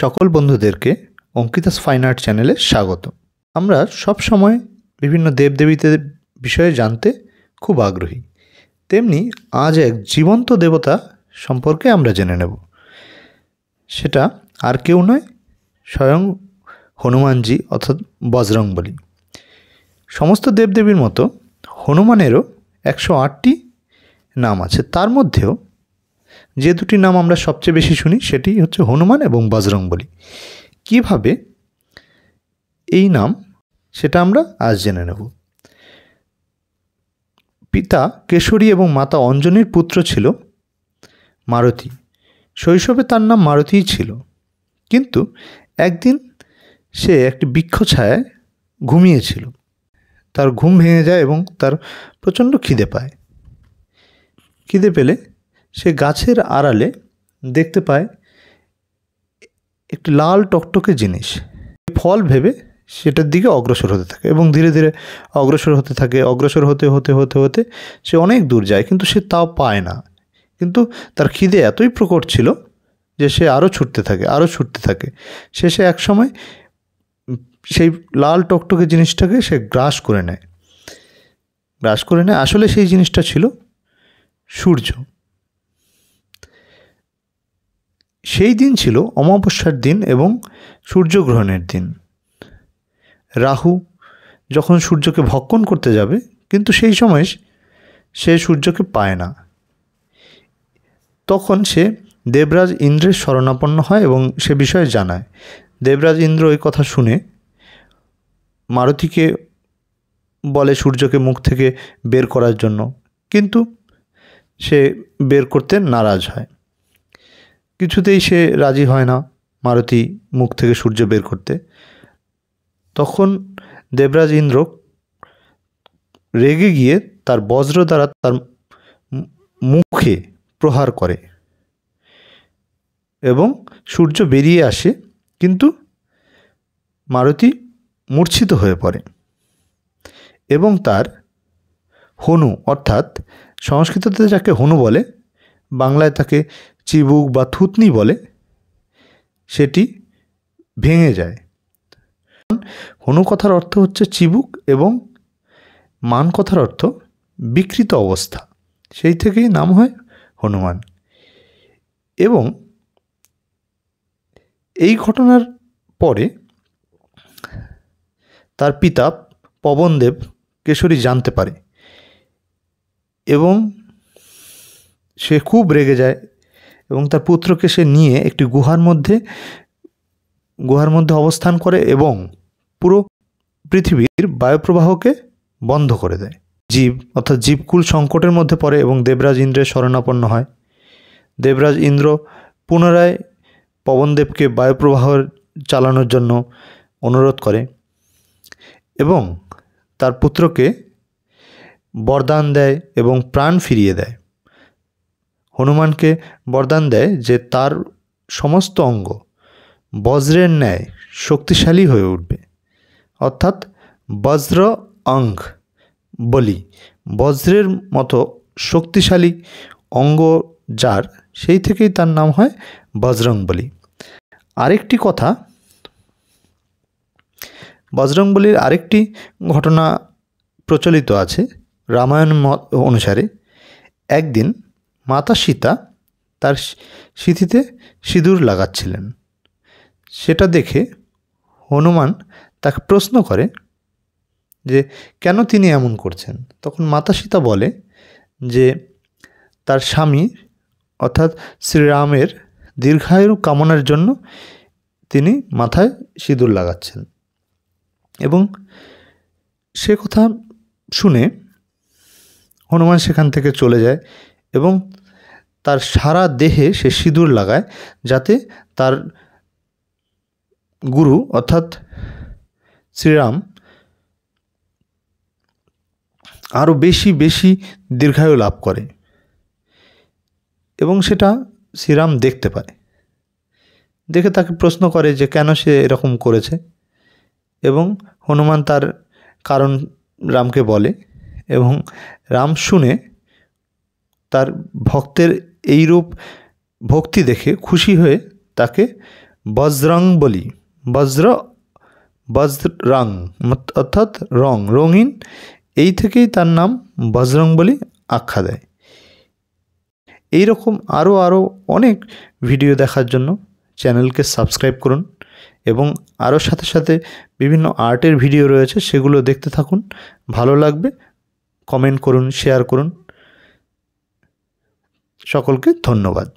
সকল বন্ধুদেরকে অঙ্কিতাস fine art চ্যানেলে স্বাগত আমরা সব সময় বিভিন্ন দেবদেবীদের বিষয়ে জানতে খুব আগ্রহী তেমনি আজ এক জীবন্ত দেবতা সম্পর্কে আমরা জেনে নেব সেটা আর কেউ নয় স্বয়ং হনুমানজি অর্থাৎ বজরংবলী সমস্ত দেবদেবীর মতো হনুমানেরও একশো আটটি নাম আছে তার মধ্যেও যে দুটি নাম আমরা সবচেয়ে বেশি শুনি সেটি হচ্ছে হনুমান এবং বজরংবলী কীভাবে এই নাম সেটা আমরা আজ জেনে নেব পিতা কেশরী এবং মাতা অঞ্জনীর পুত্র ছিল মারুতি শৈশবে তার নাম মারুতিই ছিল কিন্তু একদিন সে একটি বৃক্ষ ছায়ায় ঘুমিয়েছিল তার ঘুম ভেঙে যায় এবং তার প্রচণ্ড খিদে পায় খিদে পেলে সে গাছের আড়ালে দেখতে পায় একটি লাল টকটকে জিনিস ফল ভেবে সেটার দিকে অগ্রসর হতে থাকে এবং ধীরে ধীরে অগ্রসর হতে থাকে অগ্রসর হতে হতে হতে হতে সে অনেক দূর যায় কিন্তু সে তাও পায় না কিন্তু তার খিদে এতই প্রকট ছিল যে সে আরও ছুটতে থাকে আরও ছুটতে থাকে শেষে একসময় সেই লাল টকটকে জিনিসটাকে সে গ্রাস করে নেয় গ্রাস করে নেয় আসলে সেই জিনিসটা ছিল সূর্য সেই দিন ছিল অমাবস্যার দিন এবং সূর্যগ্রহণের দিন রাহু যখন সূর্যকে ভক্ষণ করতে যাবে কিন্তু সেই সময় সে সূর্যকে পায় না তখন সে দেবরাজ ইন্দ্রের শরণাপন্ন হয় এবং সে বিষয়ে জানায় দেবরাজ ইন্দ্র ওই কথা শুনে মারুতিকে বলে সূর্যকে মুখ থেকে বের করার জন্য কিন্তু সে বের করতে নারাজ হয় কিছুতেই সে রাজি হয় না মারুতি মুখ থেকে সূর্য বের করতে তখন দেবরাজ ইন্দ্র রেগে গিয়ে তার বজ্র দ্বারা তার মুখে প্রহার করে এবং সূর্য বেরিয়ে আসে কিন্তু মারুতি মূর্ছিত হয়ে পড়ে এবং তার হনু অর্থাৎ সংস্কৃততে যাকে হনু বলে বাংলায় তাকে চিবুক বা থুতনি বলে সেটি ভেঙে যায় কোনো কথার অর্থ হচ্ছে চিবুক এবং মান কথার অর্থ বিকৃত অবস্থা সেই থেকেই নাম হয় হনুমান এবং এই ঘটনার পরে তার পিতা পবনদেব কেশরী জানতে পারে এবং সে খুব রেগে যায় এবং তার পুত্রকে সে নিয়ে একটি গুহার মধ্যে গুহার মধ্যে অবস্থান করে এবং পুরো পৃথিবীর বায়ুপ্রবাহকে বন্ধ করে দেয় জীব অর্থাৎ জীবকুল সংকটের মধ্যে পড়ে এবং দেবরাজ ইন্দ্রের শরণাপন্ন হয় দেবরাজ ইন্দ্র পুনরায় পবনদেবকে বায়ুপ্রবাহ চালানোর জন্য অনুরোধ করে এবং তার পুত্রকে বরদান দেয় এবং প্রাণ ফিরিয়ে দেয় হনুমানকে বরদান দেয় যে তার সমস্ত অঙ্গ বজ্রের ন্যায় শক্তিশালী হয়ে উঠবে অর্থাৎ বজ্র অঙ্গ বলি বজ্রের মতো শক্তিশালী অঙ্গ যার সেই থেকেই তার নাম হয় বজরং বলি আরেকটি কথা বজরং বলির আরেকটি ঘটনা প্রচলিত আছে রামায়ণ অনুসারে একদিন মাতা সীতা তার সিঁথিতে সিঁদুর লাগাচ্ছিলেন সেটা দেখে হনুমান তাকে প্রশ্ন করে যে কেন তিনি এমন করছেন তখন মাতা সীতা বলে যে তার স্বামী অর্থাৎ শ্রীরামের দীর্ঘায়ু কামনার জন্য তিনি মাথায় সিঁদুর লাগাচ্ছেন এবং সে কথা শুনে হনুমান সেখান থেকে চলে যায় এবং তার সারা দেহে সে সিঁদুর লাগায় যাতে তার গুরু অর্থাৎ শ্রীরাম আরও বেশি বেশি দীর্ঘায়ু লাভ করে এবং সেটা শ্রীরাম দেখতে পায় দেখে তাকে প্রশ্ন করে যে কেন সে এরকম করেছে এবং হনুমান তার কারণ রামকে বলে এবং রাম শুনে তার ভক্তের এইরূপ ভক্তি দেখে খুশি হয়ে তাকে বজ্রং বলি বজ্র বজ্রং অর্থাৎ রং রঙিন এই থেকেই তার নাম বজ্রং বলি আখ্যা দেয় এইরকম আরও আরও অনেক ভিডিও দেখার জন্য চ্যানেলকে সাবস্ক্রাইব করুন এবং আরও সাথে সাথে বিভিন্ন আর্টের ভিডিও রয়েছে সেগুলো দেখতে থাকুন ভালো লাগবে কমেন্ট করুন শেয়ার করুন সকলকে ধন্যবাদ